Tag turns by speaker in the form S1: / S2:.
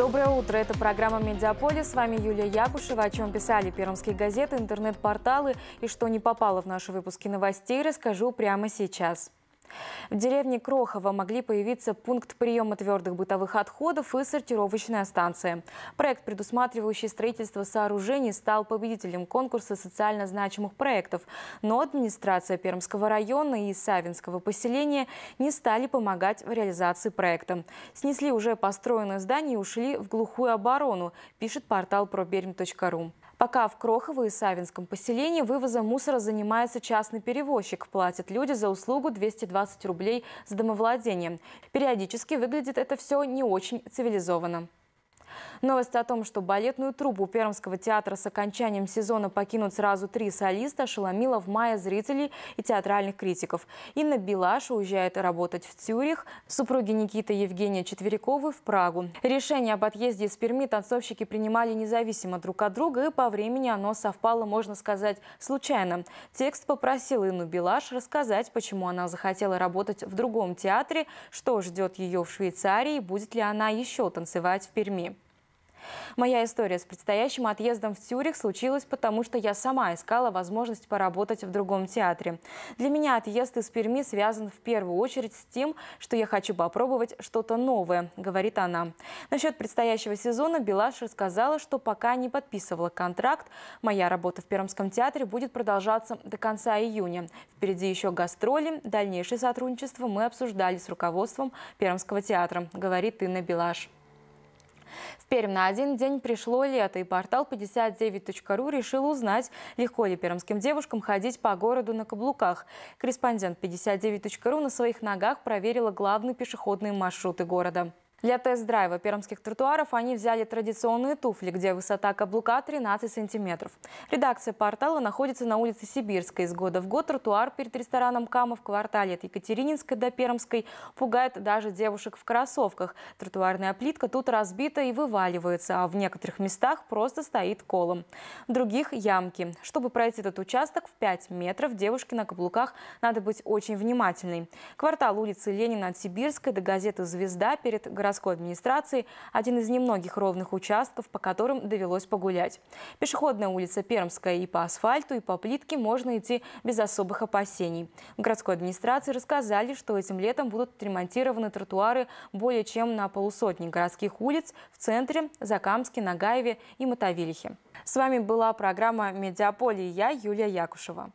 S1: Доброе утро. Это программа «Медиаполис». С вами Юлия Якушева. О чем писали пермские газеты, интернет-порталы и что не попало в наши выпуски новостей, расскажу прямо сейчас. В деревне Крохово могли появиться пункт приема твердых бытовых отходов и сортировочная станция. Проект, предусматривающий строительство сооружений, стал победителем конкурса социально значимых проектов. Но администрация Пермского района и Савинского поселения не стали помогать в реализации проекта. Снесли уже построенное здание и ушли в глухую оборону, пишет портал проберм.ру. Пока в Крохово и Савинском поселении вывозом мусора занимается частный перевозчик. Платят люди за услугу 220 рублей с домовладением. Периодически выглядит это все не очень цивилизованно. Новость о том, что балетную труппу Пермского театра с окончанием сезона покинут сразу три солиста, шеломила в мае зрителей и театральных критиков. Инна Белаш уезжает работать в Цюрих, супруги Никиты Евгения Четвериковы в Прагу. Решение об отъезде из Перми танцовщики принимали независимо друг от друга, и по времени оно совпало, можно сказать, случайно. Текст попросил Инну Белаш рассказать, почему она захотела работать в другом театре, что ждет ее в Швейцарии, будет ли она еще танцевать в Перми. Моя история с предстоящим отъездом в Цюрих случилась потому, что я сама искала возможность поработать в другом театре. Для меня отъезд из Перми связан в первую очередь с тем, что я хочу попробовать что-то новое, говорит она. Насчет предстоящего сезона Белаш рассказала, что пока не подписывала контракт, моя работа в Пермском театре будет продолжаться до конца июня. Впереди еще гастроли, дальнейшее сотрудничество мы обсуждали с руководством Пермского театра, говорит Инна Белаш. В Пермь на один день пришло лето, и портал 59.ru решил узнать, легко ли пермским девушкам ходить по городу на каблуках. Корреспондент 59.ru на своих ногах проверила главные пешеходные маршруты города. Для тест-драйва пермских тротуаров они взяли традиционные туфли, где высота каблука 13 сантиметров. Редакция портала находится на улице Сибирской. Из года в год тротуар перед рестораном «Кама» в квартале от Екатерининской до Пермской пугает даже девушек в кроссовках. Тротуарная плитка тут разбита и вываливается, а в некоторых местах просто стоит колом. В других – ямки. Чтобы пройти этот участок в 5 метров, девушке на каблуках надо быть очень внимательной. Квартал улицы Ленина от Сибирской до газеты «Звезда» перед городом городской администрации один из немногих ровных участков, по которым довелось погулять. Пешеходная улица Пермская и по асфальту, и по плитке можно идти без особых опасений. В городской администрации рассказали, что этим летом будут отремонтированы тротуары более чем на полусотни городских улиц в центре, Закамске, Нагаеве и Мотовилихе. С вами была программа «Медиаполи» и я, Юлия Якушева.